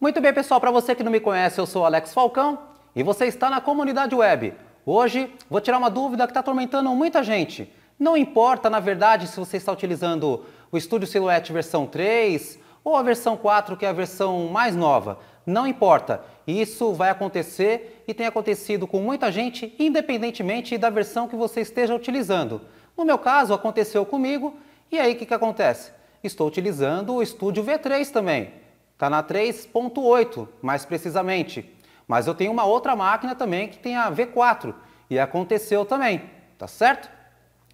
Muito bem, pessoal, para você que não me conhece, eu sou Alex Falcão e você está na comunidade web. Hoje vou tirar uma dúvida que está atormentando muita gente. Não importa, na verdade, se você está utilizando o Studio Silhouette versão 3 ou a versão 4, que é a versão mais nova. Não importa, isso vai acontecer e tem acontecido com muita gente, independentemente da versão que você esteja utilizando. No meu caso, aconteceu comigo e aí o que, que acontece? Estou utilizando o Studio V3 também. Está na 3.8, mais precisamente. Mas eu tenho uma outra máquina também que tem a V4 e aconteceu também, tá certo?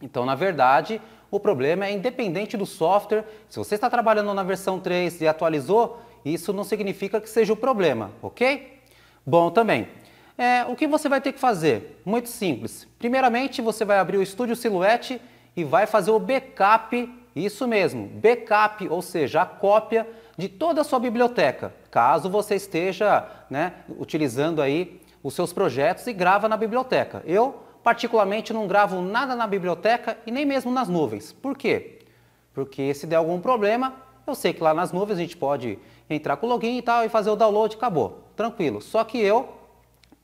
Então, na verdade, o problema é independente do software. Se você está trabalhando na versão 3 e atualizou, isso não significa que seja o problema, ok? Bom também. É, o que você vai ter que fazer? Muito simples. Primeiramente, você vai abrir o Studio Silhouette e vai fazer o backup, isso mesmo, backup, ou seja, a cópia de toda a sua biblioteca, caso você esteja né, utilizando aí os seus projetos e grava na biblioteca. Eu, particularmente, não gravo nada na biblioteca e nem mesmo nas nuvens. Por quê? Porque se der algum problema, eu sei que lá nas nuvens a gente pode entrar com o login e tal e fazer o download, acabou. Tranquilo. Só que eu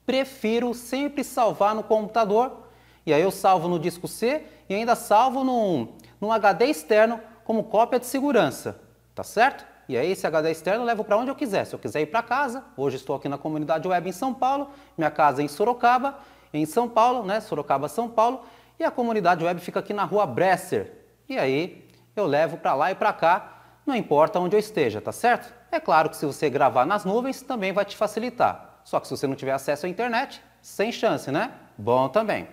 prefiro sempre salvar no computador e aí eu salvo no disco C e ainda salvo num, num HD externo como cópia de segurança, tá certo? E aí esse HD externo eu levo para onde eu quiser. Se eu quiser ir para casa, hoje estou aqui na comunidade web em São Paulo, minha casa é em Sorocaba, em São Paulo, né? Sorocaba, São Paulo, e a comunidade web fica aqui na rua Bresser. E aí eu levo para lá e para cá, não importa onde eu esteja, tá certo? É claro que se você gravar nas nuvens também vai te facilitar. Só que se você não tiver acesso à internet, sem chance, né? Bom também.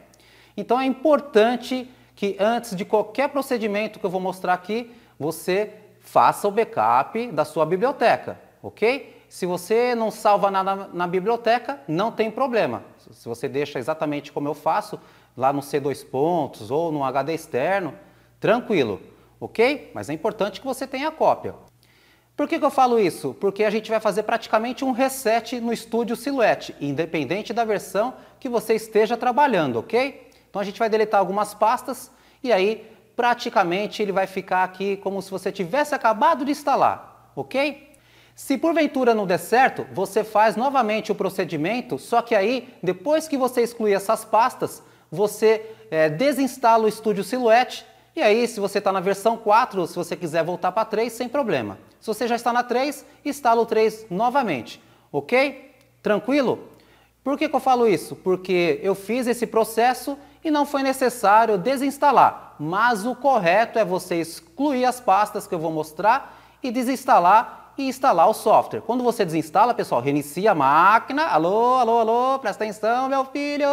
Então é importante que antes de qualquer procedimento que eu vou mostrar aqui, você faça o backup da sua biblioteca, ok? Se você não salva nada na biblioteca, não tem problema. Se você deixa exatamente como eu faço, lá no C2 pontos ou no HD externo, tranquilo, ok? Mas é importante que você tenha cópia. Por que, que eu falo isso? Porque a gente vai fazer praticamente um reset no Studio Silhouette, independente da versão que você esteja trabalhando, ok? Então a gente vai deletar algumas pastas e aí praticamente ele vai ficar aqui como se você tivesse acabado de instalar, ok? Se porventura não der certo, você faz novamente o procedimento, só que aí, depois que você excluir essas pastas, você é, desinstala o Studio Silhouette e aí, se você está na versão 4, se você quiser voltar para 3, sem problema. Se você já está na 3, instala o 3 novamente, ok? Tranquilo? Por que, que eu falo isso? Porque eu fiz esse processo e não foi necessário desinstalar mas o correto é você excluir as pastas que eu vou mostrar e desinstalar e instalar o software. Quando você desinstala, pessoal, reinicia a máquina. Alô, alô, alô, presta atenção, meu filho.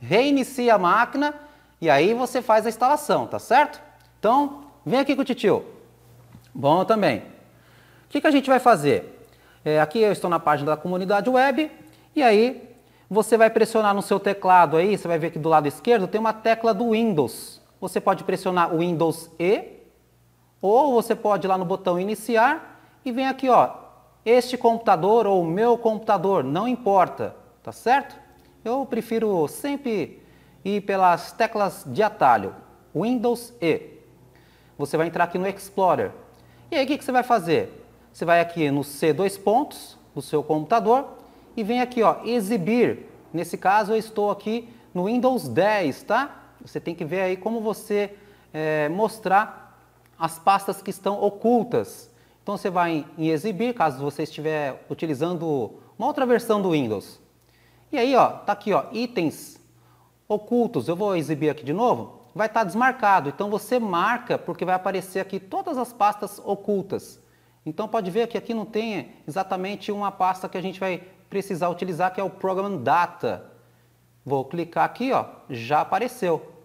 Reinicia a máquina e aí você faz a instalação, tá certo? Então, vem aqui com o titio. Bom também. O que, que a gente vai fazer? É, aqui eu estou na página da comunidade web e aí você vai pressionar no seu teclado aí, você vai ver que do lado esquerdo tem uma tecla do Windows você pode pressionar o Windows E, ou você pode ir lá no botão iniciar e vem aqui, ó, este computador ou meu computador, não importa, tá certo? Eu prefiro sempre ir pelas teclas de atalho, Windows E. Você vai entrar aqui no Explorer. E aí o que, que você vai fazer? Você vai aqui no C dois pontos do seu computador e vem aqui, ó, exibir. Nesse caso eu estou aqui no Windows 10, tá? Você tem que ver aí como você é, mostrar as pastas que estão ocultas. Então você vai em exibir, caso você estiver utilizando uma outra versão do Windows. E aí, ó, tá aqui, ó, itens ocultos. Eu vou exibir aqui de novo. Vai estar tá desmarcado. Então você marca porque vai aparecer aqui todas as pastas ocultas. Então pode ver que aqui não tem exatamente uma pasta que a gente vai precisar utilizar, que é o Program Data. Vou clicar aqui, ó, já apareceu.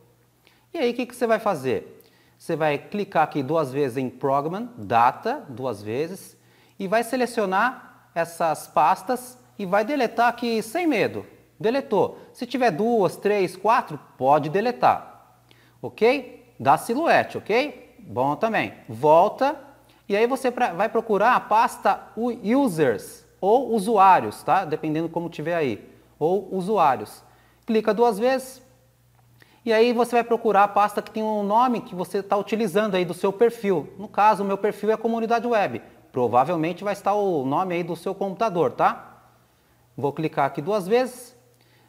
E aí, o que, que você vai fazer? Você vai clicar aqui duas vezes em Program, Data, duas vezes, e vai selecionar essas pastas e vai deletar aqui sem medo. Deletou. Se tiver duas, três, quatro, pode deletar. Ok? Da silhuete, ok? Bom também. Volta. E aí você vai procurar a pasta Users ou Usuários, tá? Dependendo como tiver aí. Ou Usuários. Clica duas vezes, e aí você vai procurar a pasta que tem um nome que você está utilizando aí do seu perfil. No caso, o meu perfil é comunidade web. Provavelmente vai estar o nome aí do seu computador, tá? Vou clicar aqui duas vezes.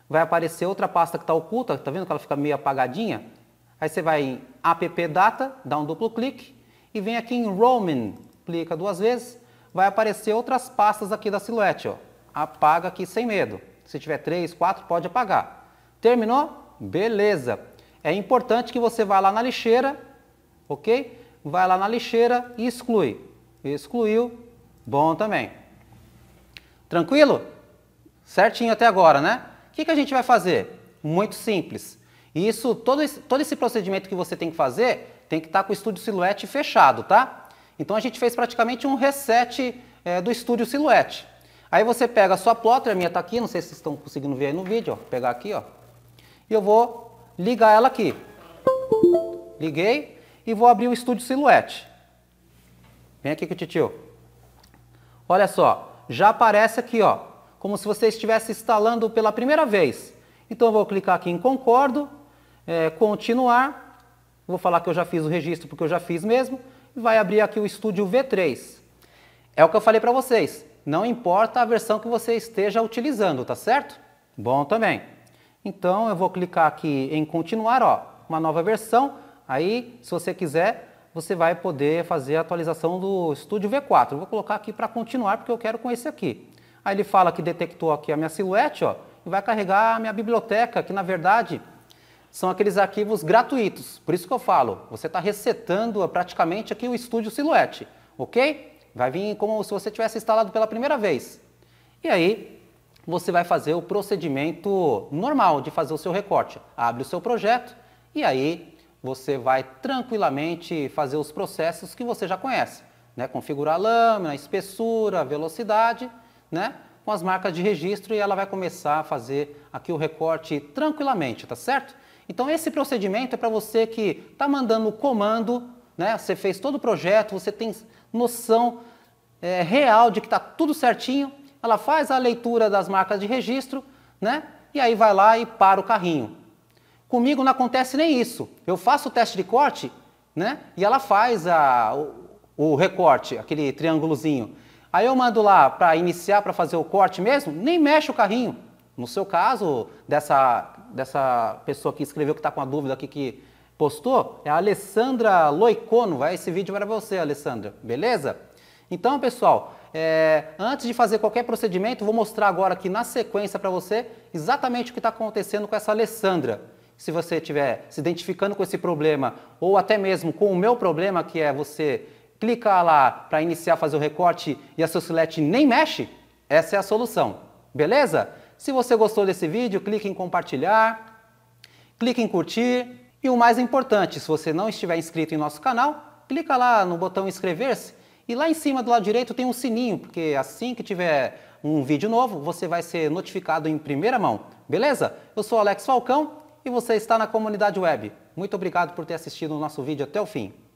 Vai aparecer outra pasta que está oculta, tá vendo que ela fica meio apagadinha? Aí você vai em app data, dá um duplo clique e vem aqui em roaming, clica duas vezes, vai aparecer outras pastas aqui da silhuete, ó. Apaga aqui sem medo. Se tiver três, quatro, pode apagar. Terminou? Beleza. É importante que você vá lá na lixeira, ok? Vai lá na lixeira e exclui. Excluiu. Bom também. Tranquilo? Certinho até agora, né? O que, que a gente vai fazer? Muito simples. Isso, todo esse, todo esse procedimento que você tem que fazer, tem que estar com o estúdio silhouette fechado, tá? Então a gente fez praticamente um reset é, do estúdio silhouette. Aí você pega a sua plotter, a minha está aqui, não sei se vocês estão conseguindo ver aí no vídeo, ó, pegar aqui, ó, e eu vou ligar ela aqui. Liguei e vou abrir o estúdio Silhouette. Vem aqui com o titio. Olha só, já aparece aqui, ó, como se você estivesse instalando pela primeira vez. Então eu vou clicar aqui em concordo, é, continuar, vou falar que eu já fiz o registro porque eu já fiz mesmo, e vai abrir aqui o Studio V3. É o que eu falei para vocês, não importa a versão que você esteja utilizando, tá certo? Bom também. Então eu vou clicar aqui em continuar, ó, uma nova versão. Aí, se você quiser, você vai poder fazer a atualização do Studio V4. Eu vou colocar aqui para continuar porque eu quero com esse aqui. Aí ele fala que detectou aqui a minha silhuete, ó, e vai carregar a minha biblioteca, que na verdade são aqueles arquivos gratuitos. Por isso que eu falo, você está resetando praticamente aqui o Studio Silhouette, ok? Vai vir como se você tivesse instalado pela primeira vez. E aí, você vai fazer o procedimento normal de fazer o seu recorte. Abre o seu projeto e aí você vai tranquilamente fazer os processos que você já conhece, né? Configurar a lâmina, a espessura, a velocidade, né? Com as marcas de registro e ela vai começar a fazer aqui o recorte tranquilamente, tá certo? Então esse procedimento é para você que está mandando o comando, né? Você fez todo o projeto, você tem noção é, real de que está tudo certinho ela faz a leitura das marcas de registro, né? E aí vai lá e para o carrinho. Comigo não acontece nem isso. Eu faço o teste de corte, né? E ela faz a, o, o recorte, aquele triângulozinho. Aí eu mando lá para iniciar, para fazer o corte mesmo, nem mexe o carrinho. No seu caso, dessa, dessa pessoa que escreveu que está com a dúvida aqui que postou, é a Alessandra Loicono. Vai, esse vídeo era para você, Alessandra. Beleza? Então, pessoal, é, antes de fazer qualquer procedimento, vou mostrar agora aqui na sequência para você exatamente o que está acontecendo com essa Alessandra. Se você estiver se identificando com esse problema ou até mesmo com o meu problema, que é você clicar lá para iniciar, fazer o recorte e a sua silete nem mexe, essa é a solução. Beleza? Se você gostou desse vídeo, clique em compartilhar, clique em curtir e o mais importante, se você não estiver inscrito em nosso canal, clica lá no botão inscrever-se e lá em cima do lado direito tem um sininho, porque assim que tiver um vídeo novo, você vai ser notificado em primeira mão. Beleza? Eu sou Alex Falcão e você está na comunidade web. Muito obrigado por ter assistido o nosso vídeo até o fim.